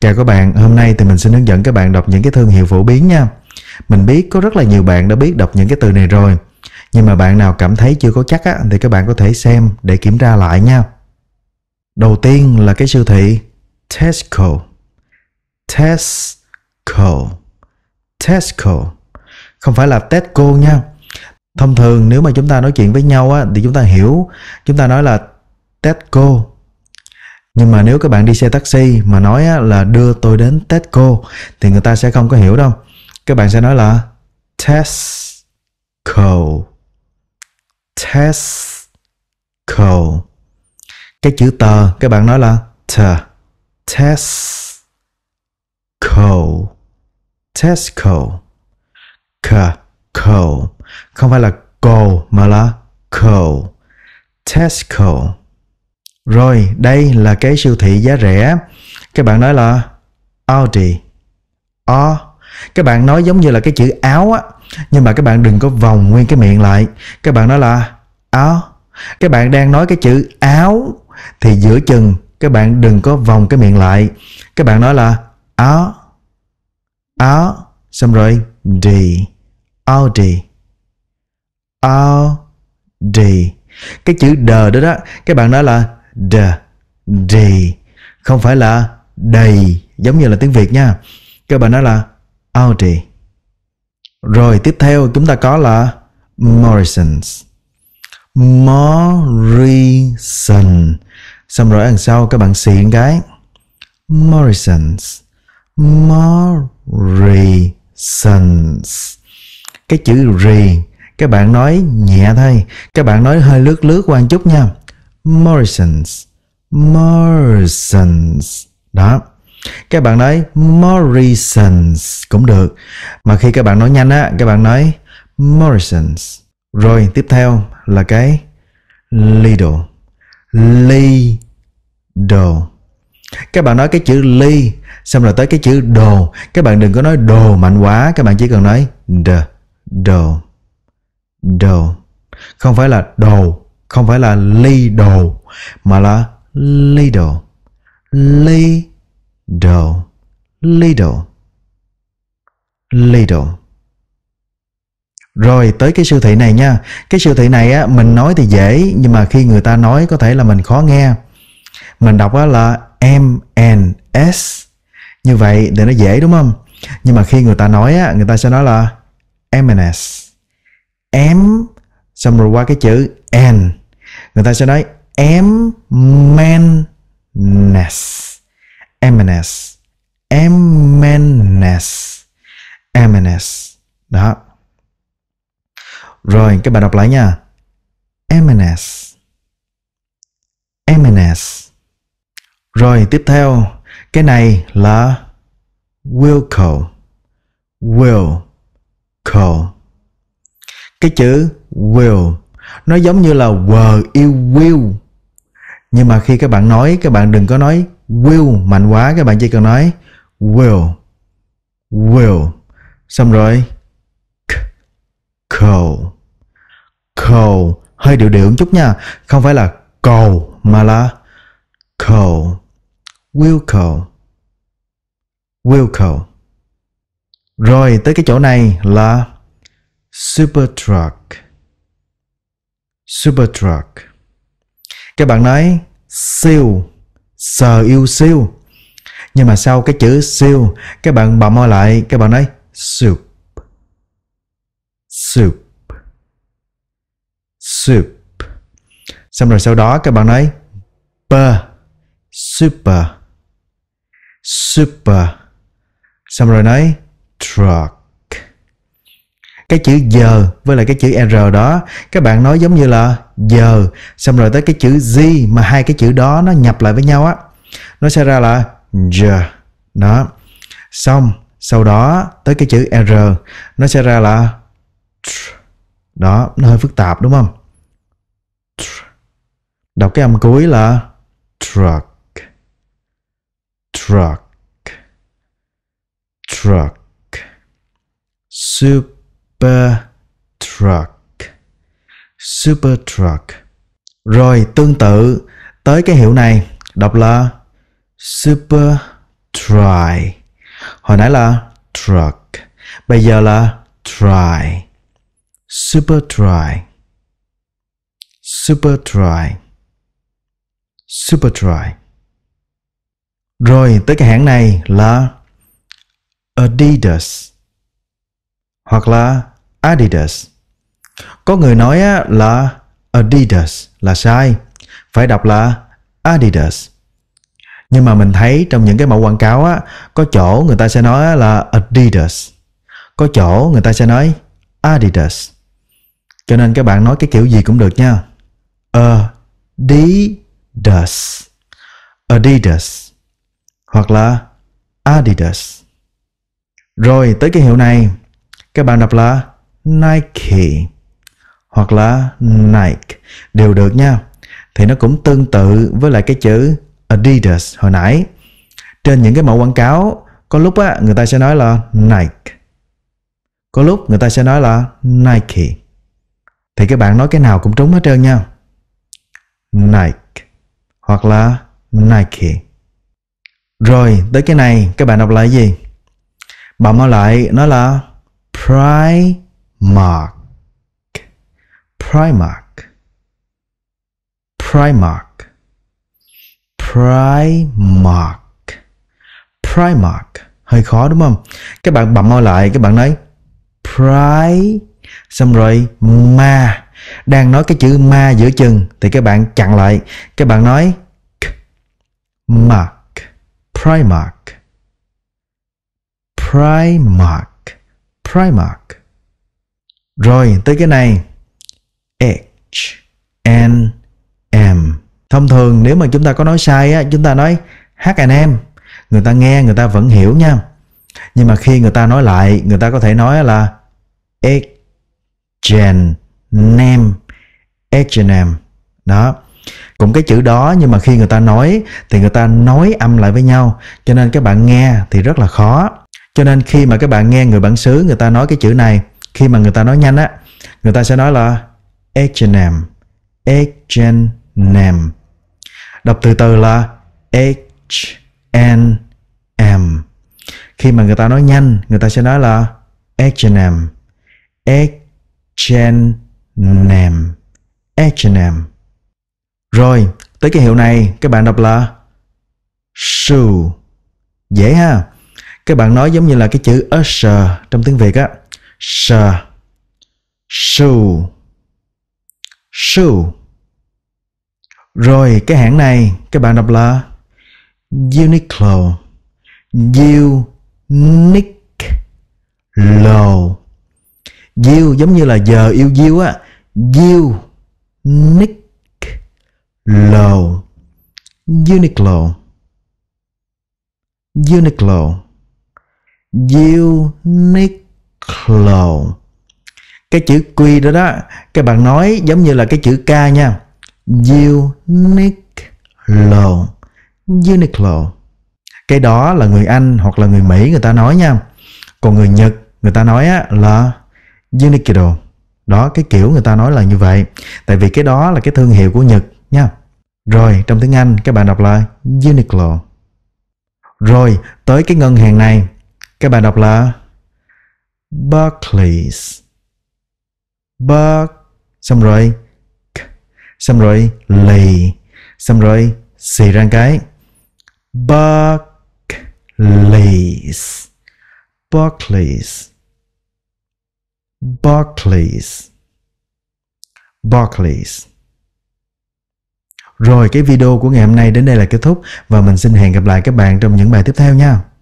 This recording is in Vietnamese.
Chào các bạn, hôm nay thì mình sẽ hướng dẫn các bạn đọc những cái thương hiệu phổ biến nha. Mình biết có rất là nhiều bạn đã biết đọc những cái từ này rồi, nhưng mà bạn nào cảm thấy chưa có chắc á, thì các bạn có thể xem để kiểm tra lại nha. Đầu tiên là cái siêu thị Tesco. Tesco. Tesco. Không phải là Tesco nha. Thông thường nếu mà chúng ta nói chuyện với nhau á, thì chúng ta hiểu, chúng ta nói là Tesco nhưng mà nếu các bạn đi xe taxi mà nói á, là đưa tôi đến Tesco thì người ta sẽ không có hiểu đâu các bạn sẽ nói là Tesco Tesco cái chữ tờ các bạn nói là t Tesco Tesco c co không phải là go mà là co Tesco rồi, đây là cái siêu thị giá rẻ. Các bạn nói là Audi. O. Ờ, các bạn nói giống như là cái chữ áo á. Nhưng mà các bạn đừng có vòng nguyên cái miệng lại. Các bạn nói là áo. Ờ, các bạn đang nói cái chữ áo thì giữa chừng các bạn đừng có vòng cái miệng lại. Các bạn nói là áo. Ờ, áo. Xong rồi đi. Audi. Audi. Cái chữ đờ đó đó, các bạn nói là d, đi. Không phải là đầy, giống như là tiếng Việt nha. Các bạn nói là Audi. Rồi tiếp theo chúng ta có là Morrison's. Morrison. Xong rồi đằng sau các bạn xịn cái. Morrison's. Morrison's. Cái chữ rì các bạn nói nhẹ thôi các bạn nói hơi lướt lướt qua một chút nha Morrisons Morrisons đó các bạn nói Morrisons cũng được mà khi các bạn nói nhanh á các bạn nói Morrisons rồi tiếp theo là cái Lidl Lidl các bạn nói cái chữ ly xong rồi tới cái chữ đồ các bạn đừng có nói đồ mạnh quá các bạn chỉ cần nói d đồ đồ không phải là đồ không phải là lấy đồ mà là lấy đồ lấy đồ lấy đồ lấy đồ rồi tới cái siêu thị này nha cái siêu thị này á mình nói thì dễ nhưng mà khi người ta nói có thể là mình khó nghe mình đọc á là m n s như vậy để nó dễ đúng không nhưng mà khi người ta nói á người ta sẽ nói là m n s m xong rồi qua cái chữ and người ta sẽ nói m m em menes eminence eminence eminence đó rồi các bạn đọc lại nha eminence eminence rồi tiếp theo cái này là will call will call cái chữ will nó giống như là were yêu will nhưng mà khi các bạn nói các bạn đừng có nói will mạnh quá các bạn chỉ cần nói will will xong rồi cầu cầu hơi điệu điệu một chút nha không phải là cầu mà là cầu will cầu will cầu rồi tới cái chỗ này là super truck Super truck. Các bạn nói siêu, sờ yêu siêu. Nhưng mà sau cái chữ siêu, các bạn bỏ môi lại, các bạn nói soup. Soup. Soup. Xong rồi sau đó các bạn nói per, super, super. Xong rồi nói truck cái chữ giờ với lại cái chữ r đó các bạn nói giống như là giờ xong rồi tới cái chữ z mà hai cái chữ đó nó nhập lại với nhau á nó sẽ ra là giờ đó xong sau đó tới cái chữ r nó sẽ ra là đó nó hơi phức tạp đúng không đọc cái âm cuối là truck truck truck soup super truck super truck rồi tương tự tới cái hiệu này đọc là super try hồi nãy là truck bây giờ là try super try super try super try rồi tới cái hãng này là Adidas hoặc là Adidas. Có người nói là Adidas là sai, phải đọc là Adidas. Nhưng mà mình thấy trong những cái mẫu quảng cáo á, có chỗ người ta sẽ nói là Adidas. Có chỗ người ta sẽ nói Adidas. Cho nên các bạn nói cái kiểu gì cũng được nha. Adidas. Adidas hoặc là Adidas. Rồi tới cái hiệu này các bạn đọc là Nike hoặc là Nike đều được nha thì nó cũng tương tự với lại cái chữ Adidas hồi nãy trên những cái mẫu quảng cáo có lúc á, người ta sẽ nói là Nike có lúc người ta sẽ nói là Nike thì các bạn nói cái nào cũng trúng hết trơn nha Nike hoặc là Nike rồi tới cái này các bạn đọc lại gì bạn nói lại nó là Primark Primark Primark Primark Primark Hơi khó đúng không? Các bạn bấm môi lại các bạn nói Pri Xong rồi ma Đang nói cái chữ ma giữa chừng Thì các bạn chặn lại Các bạn nói Mark Primark Primark Primark. Rồi tới cái này H N M. Thông thường nếu mà chúng ta có nói sai á, chúng ta nói H&M, người ta nghe người ta vẫn hiểu nha. Nhưng mà khi người ta nói lại, người ta có thể nói là H&M, H&M. Đó. Cũng cái chữ đó nhưng mà khi người ta nói thì người ta nói âm lại với nhau, cho nên các bạn nghe thì rất là khó cho nên khi mà các bạn nghe người bản xứ người ta nói cái chữ này khi mà người ta nói nhanh á người ta sẽ nói là H&M H&M đọc từ từ là h n m khi mà người ta nói nhanh người ta sẽ nói là H&M H&M H&M rồi tới cái hiệu này các bạn đọc là shoe dễ ha các bạn nói giống như là cái chữ usher trong tiếng Việt á sờ sù sù rồi cái hãng này các bạn đọc là Uniqlo Uniqlo Diêu giống như là giờ yêu diêu á Diêu Uniqlo Uniqlo Uniqlo cái chữ Q đó đó các bạn nói giống như là cái chữ K nha Uniqlo Uniqlo cái đó là người Anh hoặc là người Mỹ người ta nói nha còn người Nhật người ta nói là Uniqlo đó cái kiểu người ta nói là như vậy tại vì cái đó là cái thương hiệu của Nhật nha rồi trong tiếng Anh các bạn đọc là Uniqlo rồi tới cái ngân hàng này các bạn đọc là Barclays. Bar xong rồi xong rồi lì xong rồi xì ra cái Barclays Barclays Barclays Barclays Rồi cái video của ngày hôm nay đến đây là kết thúc và mình xin hẹn gặp lại các bạn trong những bài tiếp theo nha.